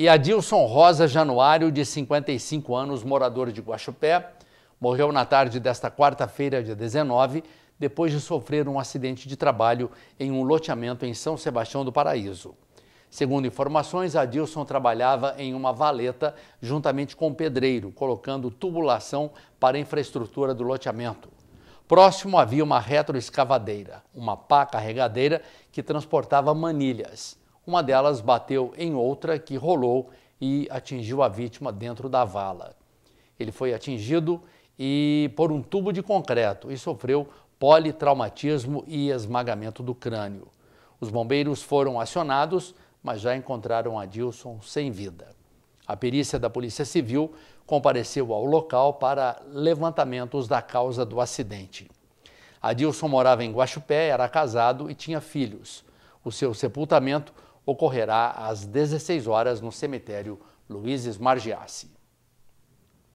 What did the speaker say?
E Adilson Rosa Januário, de 55 anos, morador de Guaxupé, morreu na tarde desta quarta-feira, dia 19, depois de sofrer um acidente de trabalho em um loteamento em São Sebastião do Paraíso. Segundo informações, Adilson trabalhava em uma valeta juntamente com o pedreiro, colocando tubulação para a infraestrutura do loteamento. Próximo havia uma retroescavadeira, uma pá carregadeira que transportava manilhas. Uma delas bateu em outra que rolou e atingiu a vítima dentro da vala. Ele foi atingido e por um tubo de concreto e sofreu politraumatismo e esmagamento do crânio. Os bombeiros foram acionados, mas já encontraram Adilson sem vida. A perícia da Polícia Civil compareceu ao local para levantamentos da causa do acidente. Adilson morava em Guaxupé, era casado e tinha filhos. O seu sepultamento ocorrerá às 16 horas no cemitério Luizes Margiassi.